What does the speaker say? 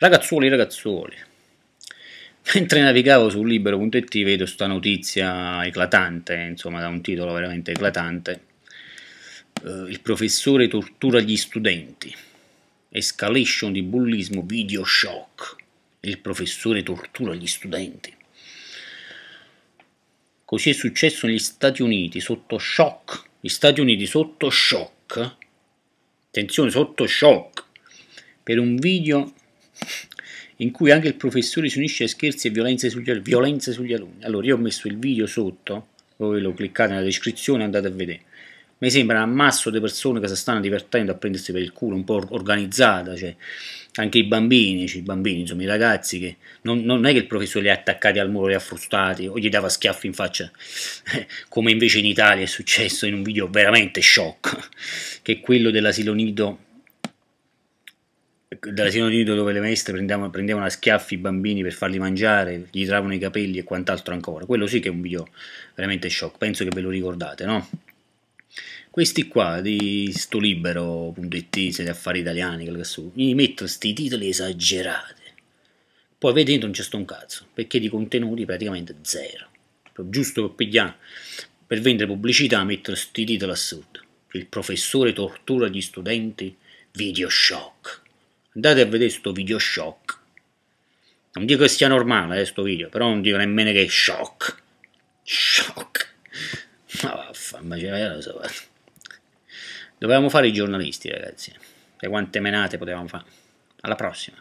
Ragazzuoli, ragazzuoli, mentre navigavo su libero.it vedo questa notizia eclatante, insomma da un titolo veramente eclatante, eh, il professore tortura gli studenti, escalation di bullismo, video shock, il professore tortura gli studenti. Così è successo negli Stati Uniti sotto shock, gli Stati Uniti sotto shock, attenzione sotto shock, per un video in cui anche il professore si unisce a scherzi e violenze sugli, violenze sugli alunni. Allora, io ho messo il video sotto, voi lo cliccate nella descrizione e andate a vedere. Mi sembra un ammasso di persone che si stanno divertendo a prendersi per il culo, un po' organizzata, cioè anche i bambini, cioè i bambini, insomma, i ragazzi che non, non, è che il professore li ha attaccati al muro, li ha frustati o gli dava schiaffi in faccia, come invece in Italia è successo in un video veramente shock, che è quello dell'asilo nido dell'asilo nido dove le maestre prendevano, prendevano a schiaffi i bambini per farli mangiare, gli travano i capelli e quant'altro ancora. Quello sì che è un video veramente shock, penso che ve lo ricordate, no? Questi qua di stolibero.it, se di affari italiani, quello che su, mi mettono questi titoli esagerati. Poi vedi non c'è sto un cazzo, perché di contenuti praticamente zero. Giusto per pigliare, per vendere pubblicità mettono questi titoli assurdi. Il professore tortura gli studenti, video shock. Andate a vedere sto video shock. Non dico che sia normale eh, sto video, però non dico nemmeno che è shock. Shock. Ma vaffanculo, cioè, io lo so. Dovevamo fare i giornalisti, ragazzi. E quante menate potevamo fare. Alla prossima.